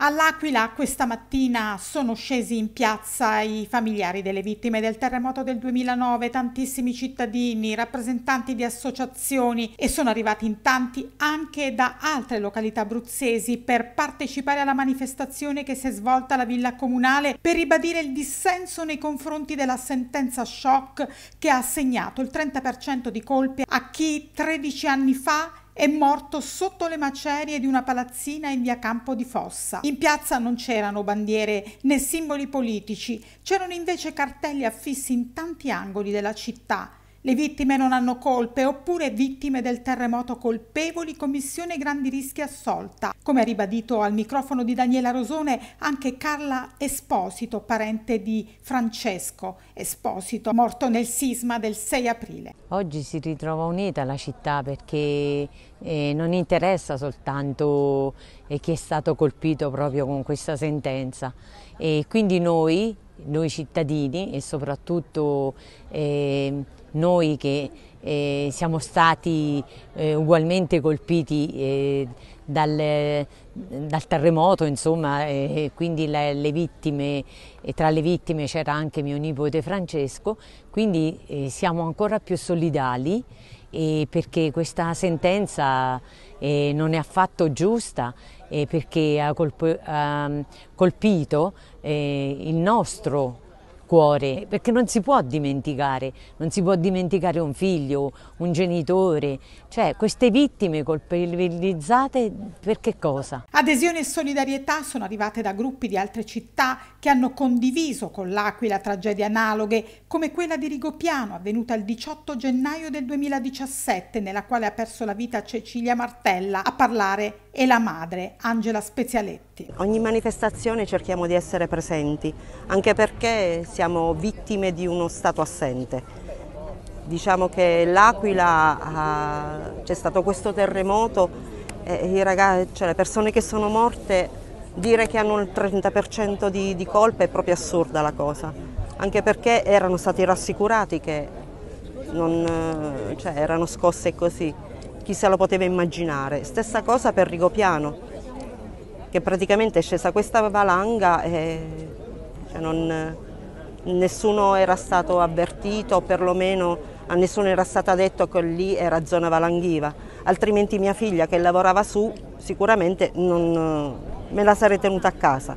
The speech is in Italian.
All'Aquila questa mattina sono scesi in piazza i familiari delle vittime del terremoto del 2009, tantissimi cittadini, rappresentanti di associazioni e sono arrivati in tanti anche da altre località abruzzesi per partecipare alla manifestazione che si è svolta alla Villa Comunale per ribadire il dissenso nei confronti della sentenza shock che ha assegnato il 30% di colpe a chi 13 anni fa è morto sotto le macerie di una palazzina in via Campo di Fossa. In piazza non c'erano bandiere né simboli politici, c'erano invece cartelli affissi in tanti angoli della città le vittime non hanno colpe oppure vittime del terremoto colpevoli, commissione grandi rischi assolta. Come ha ribadito al microfono di Daniela Rosone anche Carla Esposito, parente di Francesco Esposito, morto nel sisma del 6 aprile. Oggi si ritrova unita la città perché eh, non interessa soltanto eh, chi è stato colpito proprio con questa sentenza e quindi noi, noi cittadini e soprattutto eh, noi che eh, siamo stati eh, ugualmente colpiti eh, dal, dal, terremoto, insomma, quindi le, le vittime, tra le vittime c'era anche mio nipote Francesco, quindi eh, siamo ancora più solidali perché questa sentenza eh, non è affatto giusta perché ha, colpo, ha colpito eh, il nostro cuore, perché non si può dimenticare, non si può dimenticare un figlio, un genitore, cioè queste vittime colpevolizzate per che cosa? Adesione e solidarietà sono arrivate da gruppi di altre città che hanno condiviso con l'Aquila tragedie analoghe come quella di Rigopiano avvenuta il 18 gennaio del 2017 nella quale ha perso la vita Cecilia Martella a parlare e la madre Angela Spezialetti. Ogni manifestazione cerchiamo di essere presenti anche perché si siamo vittime di uno Stato assente. Diciamo che l'Aquila ah, c'è stato questo terremoto e eh, ragazzi, cioè le persone che sono morte dire che hanno il 30% di, di colpa è proprio assurda la cosa, anche perché erano stati rassicurati che non, eh, cioè, erano scosse così, chi se lo poteva immaginare. Stessa cosa per Rigopiano, che praticamente è scesa questa valanga e cioè, non, nessuno era stato avvertito o perlomeno a nessuno era stato detto che lì era zona valanghiva, altrimenti mia figlia che lavorava su sicuramente non, me la sarei tenuta a casa.